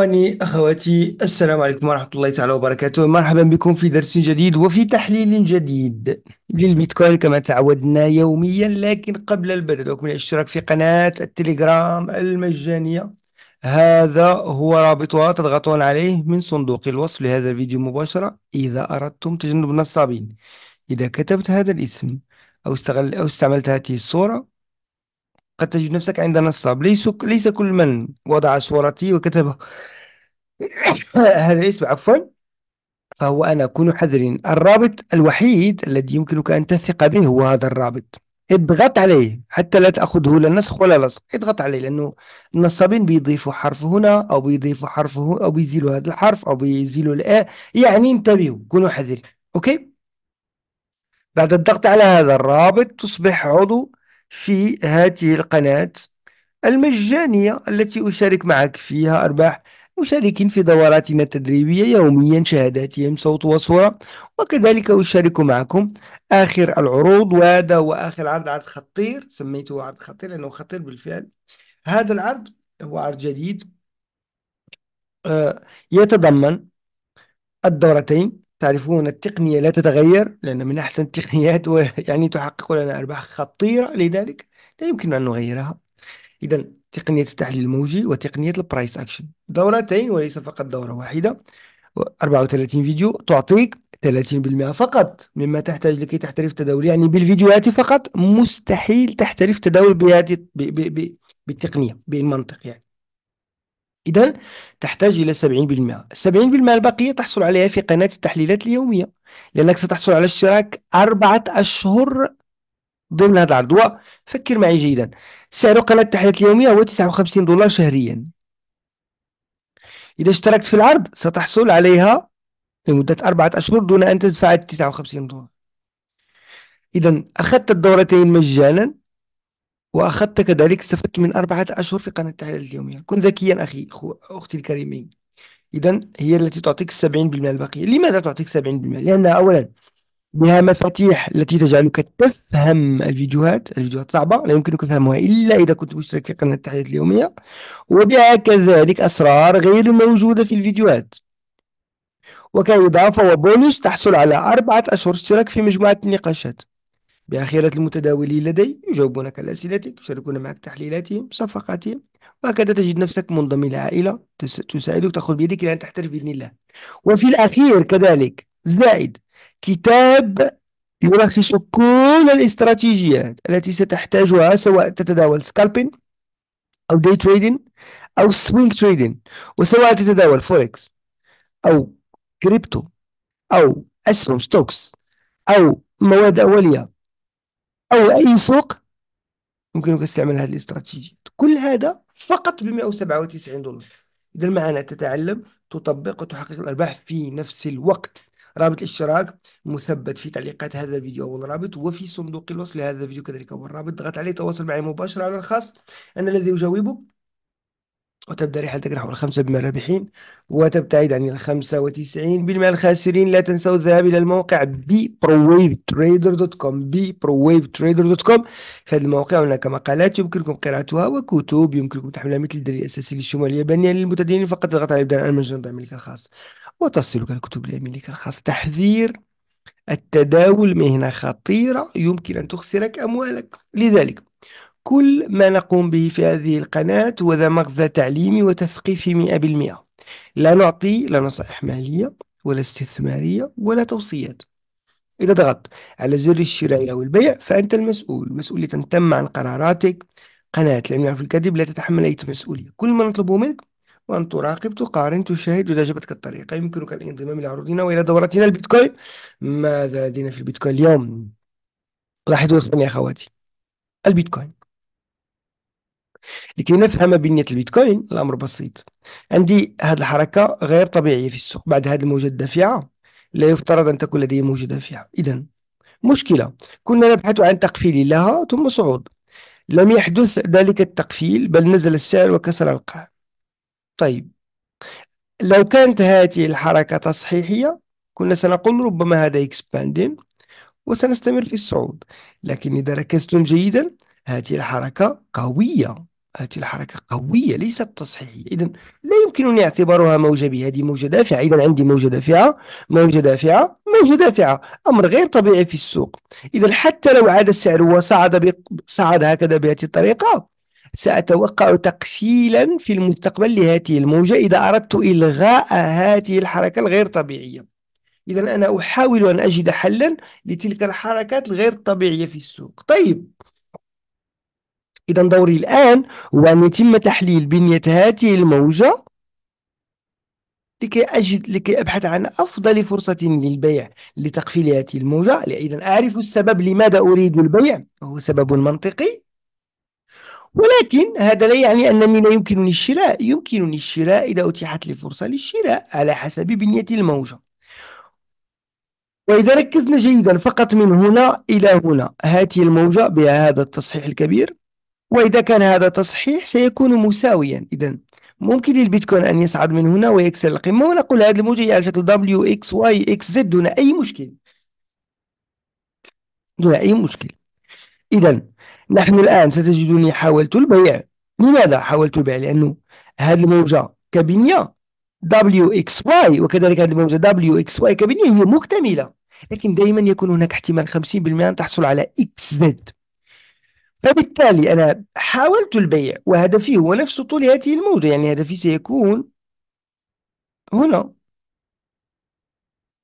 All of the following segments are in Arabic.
إخواني أخواتي السلام عليكم ورحمة الله تعالى وبركاته مرحبا بكم في درس جديد وفي تحليل جديد للبيتكوين كما تعودنا يوميا لكن قبل البدء دعوكم الاشتراك في قناة التليجرام المجانية هذا هو رابطها تضغطون عليه من صندوق الوصف لهذا الفيديو مباشرة إذا أردتم تجنب النصابين إذا كتبت هذا الاسم أو, استغل أو استعملت هذه الصورة قد تجد نفسك عند نصاب ليس ليس كل من وضع صورتي وكتب هذا الاسم عفوا فهو أنا كونوا حذرين الرابط الوحيد الذي يمكنك أن تثق به هو هذا الرابط اضغط عليه حتى لا تأخذه لا نسخ ولا لصق اضغط عليه لأنه النصابين بيضيفوا حرف هنا أو بيضيفوا حرف هنا أو بيزيلوا هذا الحرف أو بيزيلوا الآ يعني انتبهوا كونوا حذرين أوكي بعد الضغط على هذا الرابط تصبح عضو في هذه القناة المجانية التي أشارك معك فيها أرباح مشاركين في دوراتنا التدريبية يوميا شهاداتهم صوت وصورة وكذلك أشارك معكم آخر العروض وهذا هو آخر عرض عرض خطير سميته عرض خطير لأنه خطير بالفعل هذا العرض هو عرض جديد آه، يتضمن الدورتين تعرفون التقنية لا تتغير لأن من أحسن التقنيات ويعني تحقق لنا أرباح خطيرة لذلك لا يمكن أن نغيرها إذا تقنية التحليل الموجي وتقنية البرايس أكشن دورتين وليس فقط دورة واحدة 34 فيديو تعطيك 30% فقط مما تحتاج لكي تحترف تداول يعني بالفيديوهات فقط مستحيل تحترف تداول بهذه بالتقنية بالمنطق يعني إذا تحتاج إلى 70% 70% الباقية تحصل عليها في قناة التحليلات اليومية لأنك ستحصل على اشتراك أربعة أشهر ضمن هذا العرض وفكر معي جيدا سعر قناة التحليلات اليومية هو 59 دولار شهريا إذا اشتركت في العرض ستحصل عليها لمدة أربعة أشهر دون أن تدفع 59 دولار إذا أخذت الدورتين مجانا وأخذت كذلك استفدت من أربعة أشهر في قناة التحليل اليومية كن ذكيا أخي أختي الكريمين إذا هي التي تعطيك 70% البقية لماذا تعطيك 70% لأنها أولا بها مفاتيح التي تجعلك تفهم الفيديوهات الفيديوهات صعبة لا يمكنك فهمها إلا إذا كنت مشترك في قناة التحليل اليومية وبها كذلك أسرار غير موجودة في الفيديوهات وكإضافة وبونus تحصل على أربعة أشهر اشتراك في مجموعة النقاشات بأخيرة المتداولين لدي يجاوبونك على أسئلتك يشاركون معك تحليلاتهم صفقاتهم وهكذا تجد نفسك منضم إلى عائلة تساعدك تأخذ بيدك إلى أن تحترف بإذن الله وفي الأخير كذلك زائد كتاب يلخص كل الاستراتيجيات التي ستحتاجها سواء تتداول سكالبين أو دي تريدين أو سوينج تريدين وسواء تتداول فوركس أو كريبتو أو أسهم ستوكس أو مواد أولية أو أي سوق يمكنك استعمال هذه الاستراتيجيات كل هذا فقط ب 197 دولار إذا معنا تتعلم تطبق وتحقق الأرباح في نفس الوقت رابط الاشتراك مثبت في تعليقات هذا الفيديو أول رابط وفي صندوق الوصف لهذا الفيديو كذلك هو الرابط اضغط عليه تواصل معي مباشرة على الخاص أنا الذي أجاوبك وتبدأ رحلتك نحو الخمسة بما الرابحين وتبتعد عن الخمسة وتسعين بالمئة الخاسرين لا تنسوا الذهاب إلى الموقع ببروwavetrader.com ببروwavetrader.com في هذا الموقع هناك مقالات يمكنكم قراءتها وكتب يمكنكم تحميلها مثل الدليل الأساسي للشمول اليابانية للمتدينين فقط اضغط على إبداع المنجم دعمك الخاص وتصلك الكتب ليمينك الخاص تحذير التداول مهنة خطيرة يمكن أن تخسرك أموالك لذلك كل ما نقوم به في هذه القناة هو ذا مغزى تعليمي وتثقيفي مئة بالمئة لا نعطي لا نصائح مالية ولا استثمارية ولا توصيات إذا ضغطت على زر الشراء أو البيع فأنت المسؤول مسؤولية تم عن قراراتك قناة العلم في الكذب لا تتحمل أي مسؤولية كل ما نطلبه منك وأن تراقب تقارن تشاهد إذا عجبتك الطريقة يمكنك الانضمام إلى عروضنا وإلى دورتنا البيتكوين ماذا لدينا في البيتكوين اليوم؟ لاحظوا يا أخواتي البيتكوين لكي نفهم بنية البيتكوين الأمر بسيط عندي هذه الحركة غير طبيعية في السوق بعد هذه الموجة الدافعة لا يفترض أن تكون لدي موجة دافعة إذا مشكلة كنا نبحث عن تقفيل لها ثم صعود لم يحدث ذلك التقفيل بل نزل السعر وكسر القاع طيب لو كانت هذه الحركة تصحيحية كنا سنقول ربما هذا اكسباندين وسنستمر في الصعود لكن إذا ركزتم جيدا هذه الحركة قوية هذه الحركة قوية ليست تصحيحية إذا لا يمكنني اعتبارها موجة بهذه موجة دافعة إذا عندي موجة دافعة موجة دافعة موجة دافعة أمر غير طبيعي في السوق إذا حتى لو عاد السعر وصعد صعد هكذا بهذه الطريقة سأتوقع تقفيلا في المستقبل لهذه الموجة إذا أردت إلغاء هذه الحركة الغير طبيعية إذا أنا أحاول أن أجد حلا لتلك الحركات الغير طبيعية في السوق طيب إذا دوري الآن هو أن يتم تحليل بنية هذه الموجة لكي أجد لكي أبحث عن أفضل فرصة للبيع لتقفيل هذه الموجة إذا أعرف السبب لماذا أريد البيع هو سبب منطقي ولكن هذا لا يعني أنني لا يمكنني الشراء يمكنني الشراء إذا أتيحت لي فرصة للشراء على حسب بنية الموجة وإذا ركزنا جيدا فقط من هنا إلى هنا هذه الموجة بهذا التصحيح الكبير وإذا كان هذا تصحيح سيكون مساويا إذا ممكن للبيتكوين أن يصعد من هنا ويكسر القمة ونقول هذا الموجة على شكل W X Y X Z دون أي مشكل دون أي مشكل إذا نحن الآن ستجدني حاولت البيع لماذا حاولت البيع لأنه هذه الموجة كبنية واي وكذلك هذه الموجة واي كبنية هي مكتملة لكن دائما يكون هناك احتمال 50% أن تحصل على زد فبالتالي أنا حاولت البيع وهدفي هو نفس طول هذه الموجة يعني هدفي سيكون هنا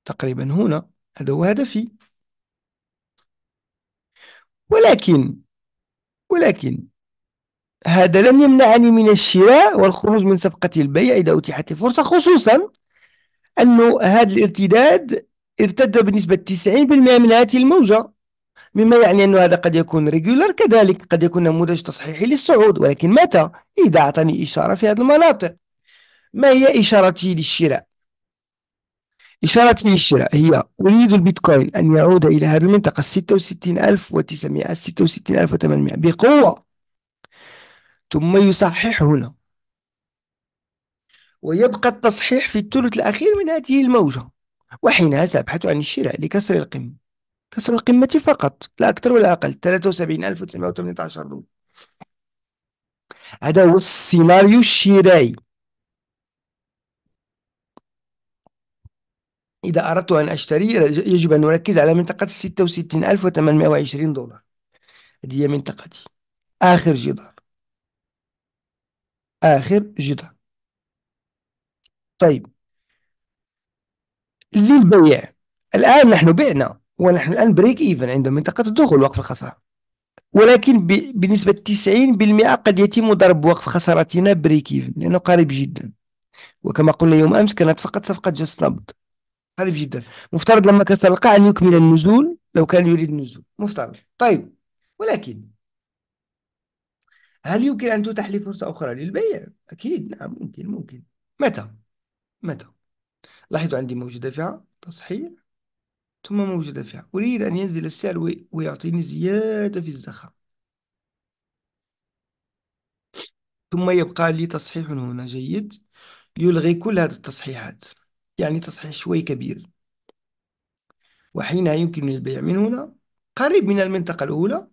تقريبا هنا هذا هو هدفي ولكن ولكن هذا لن يمنعني من الشراء والخروج من صفقة البيع إذا أتيحت الفرصة خصوصا أنه هذا الارتداد ارتد بنسبة 90% من هذه الموجة مما يعني أن هذا قد يكون ريجولر كذلك قد يكون نموذج تصحيحي للصعود ولكن متى إذا أعطاني إشارة في هذه المناطق ما هي إشارتي للشراء إشارتي للشراء هي أريد البيتكوين أن يعود إلى هذه المنطقة 66900 66800 بقوة ثم يصحح هنا ويبقى التصحيح في الثلث الأخير من هذه الموجة وحينها سأبحث عن الشراء لكسر القمة كسر القمة فقط لا أكثر ولا أقل 73918 دولار هذا هو السيناريو الشرائي إذا أردت أن أشتري يجب أن أركز على منطقة 66820 دولار هذه هي منطقتي آخر جدار آخر جدار طيب للبيع الآن نحن بعنا ونحن الآن بريك إيفن عند منطقة الدخول وقف الخسارة ولكن بنسبة 90% قد يتم ضرب وقف خسارتنا بريك إيفن لأنه قريب جدا وكما قلنا يوم أمس كانت فقط صفقة جست نبض قريب جدا مفترض لما كسر القاع أن يكمل النزول لو كان يريد النزول مفترض طيب ولكن هل يمكن أن تتاح لي فرصة أخرى للبيع؟ أكيد نعم ممكن ممكن متى؟ متى؟ لاحظوا عندي موجودة فيها تصحيح ثم موجودة فيها أريد أن ينزل السعر ويعطيني زيادة في الزخم ثم يبقى لي تصحيح هنا جيد يلغي كل هذه التصحيحات يعني تصحيح شوي كبير وحينها يمكن البيع من هنا قريب من المنطقة الأولى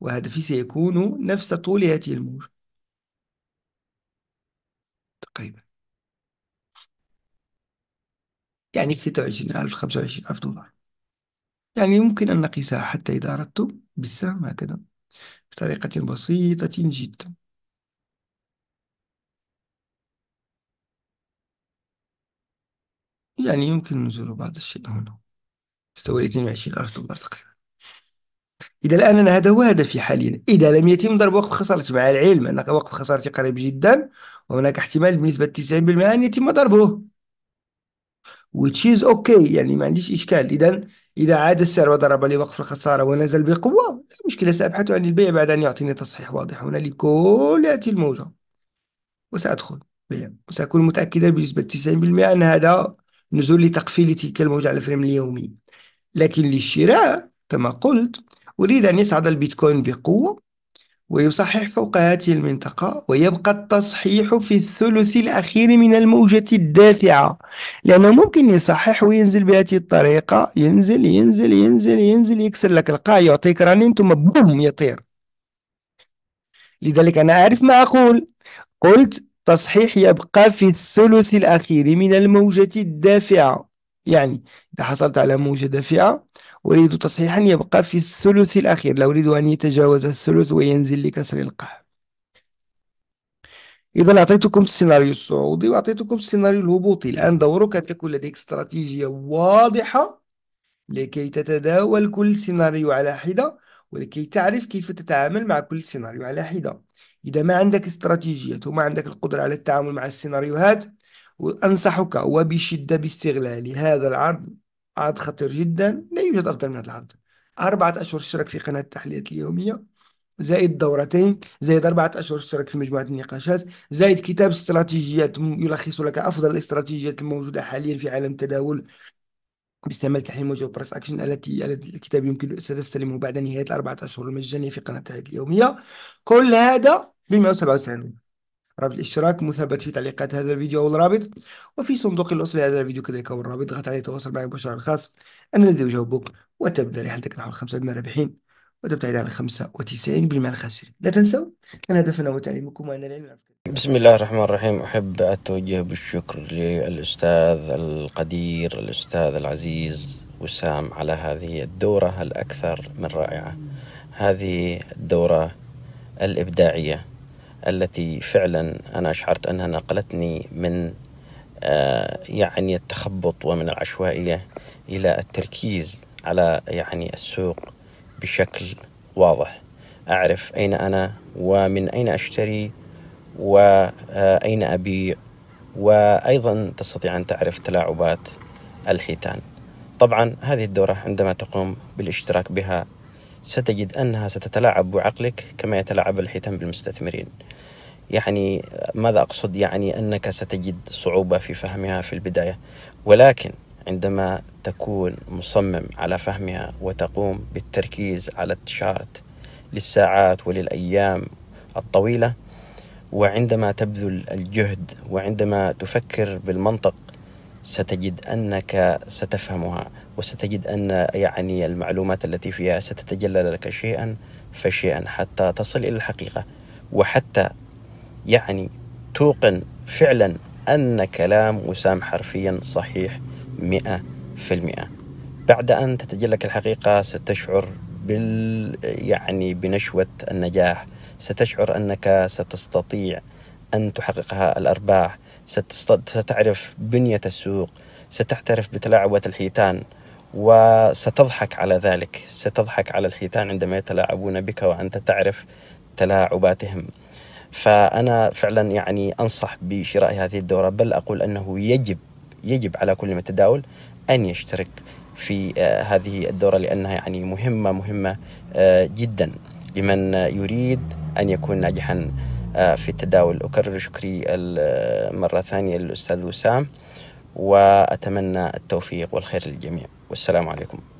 وهدفي سيكون نفس طول هذه الموجة تقريبا يعني ألف 25 ألف دولار يعني يمكن أن نقيسها حتى إذا أردت بالسهم هكذا بطريقة بسيطة جدا يعني يمكن نزول بعض الشيء هنا مستوى 22 ألف دولار تقريبا إذا الآن أنا هذا هو هدفي حاليا إذا لم يتم ضرب وقف خسارتي مع العلم أن وقف خسارتي قريب جدا وهناك احتمال بنسبة 90% أن يتم ضربه which is okay يعني ما عنديش إشكال إذا إذا عاد السعر وضرب لي وقف الخسارة ونزل بقوة لا مشكلة سأبحث عن البيع بعد أن يعطيني تصحيح واضح هنا لكل هذه الموجة وسأدخل بيع وسأكون متأكدا بنسبة 90% أن هذا نزول لتقفيل تلك الموجة على الفريم اليومي لكن للشراء كما قلت أريد أن يصعد البيتكوين بقوة ويصحح فوق هذه المنطقة ويبقى التصحيح في الثلث الأخير من الموجة الدافعة لأنه ممكن يصحح وينزل بهذه الطريقة ينزل ينزل ينزل ينزل يكسر لك القاع يعطيك رنين ثم بوم يطير لذلك أنا أعرف ما أقول قلت تصحيح يبقى في الثلث الأخير من الموجة الدافعة يعني إذا حصلت على موجة دافعة أريد تصحيحا يبقى في الثلث الأخير لا أريد أن يتجاوز الثلث وينزل لكسر القاف إذا أعطيتكم السيناريو الصعودي وأعطيتكم السيناريو الهبوطي الآن دورك أن تكون لديك استراتيجية واضحة لكي تتداول كل سيناريو على حدة ولكي تعرف كيف تتعامل مع كل سيناريو على حدة إذا ما عندك استراتيجية وما عندك القدرة على التعامل مع السيناريوهات أنصحك وبشدة باستغلال هذا العرض عرض خطير جدا لا يوجد أفضل من هذا العرض أربعة أشهر اشتراك في قناة التحليلات اليومية زائد دورتين زائد أربعة أشهر اشتراك في مجموعة النقاشات زائد كتاب استراتيجيات يلخص لك أفضل الاستراتيجيات الموجودة حاليا في عالم التداول باستعمال تحليل موجب برايس اكشن التي الكتاب يمكن ستستلمه بعد نهايه الاربعه اشهر المجانيه في قناه التحليلات اليوميه كل هذا ب 197 رابط الاشتراك مثبت في تعليقات هذا الفيديو أو الرابط وفي صندوق الوصل لهذا الفيديو كذلك أو الرابط اضغط عليه تواصل معي مباشرة الخاص أنا الذي أجاوبك وتبدأ رحلتك نحو الخمسة من الرابحين وتبتعد عن 95% بالمال الخاسر لا تنسوا أن هدفنا هو تعليمكم وأن العلم بسم الله الرحمن الرحيم أحب أتوجه بالشكر للأستاذ القدير الأستاذ العزيز وسام على هذه الدورة الأكثر من رائعة هذه الدورة الإبداعية التي فعلا أنا شعرت أنها نقلتني من آه، يعني التخبط ومن العشوائية إلى التركيز على يعني السوق بشكل واضح أعرف أين أنا ومن أين أشتري وأين آه، أبيع وأيضا تستطيع أن تعرف تلاعبات الحيتان طبعا هذه الدورة عندما تقوم بالاشتراك بها ستجد أنها ستتلاعب بعقلك كما يتلاعب الحيتان بالمستثمرين يعني ماذا أقصد يعني أنك ستجد صعوبة في فهمها في البداية ولكن عندما تكون مصمم على فهمها وتقوم بالتركيز على التشارت للساعات وللأيام الطويلة وعندما تبذل الجهد وعندما تفكر بالمنطق ستجد أنك ستفهمها وستجد أن يعني المعلومات التي فيها ستتجلى لك شيئا فشيئا حتى تصل إلى الحقيقة وحتى يعني توقن فعلا أن كلام وسام حرفيا صحيح مئة في المئة بعد أن تتجلى لك الحقيقة ستشعر بال يعني بنشوة النجاح ستشعر أنك ستستطيع أن تحققها الأرباح ستست... ستعرف بنية السوق ستعترف بتلاعبة الحيتان وستضحك على ذلك ستضحك على الحيتان عندما يتلاعبون بك وأنت تعرف تلاعباتهم فأنا فعلا يعني أنصح بشراء هذه الدورة بل أقول أنه يجب يجب على كل متداول أن يشترك في آه، هذه الدورة لأنها يعني مهمة مهمة آه، جدا لمن يريد أن يكون ناجحا آه، في التداول أكرر شكري مرة ثانية للأستاذ وسام وأتمنى التوفيق والخير للجميع والسلام عليكم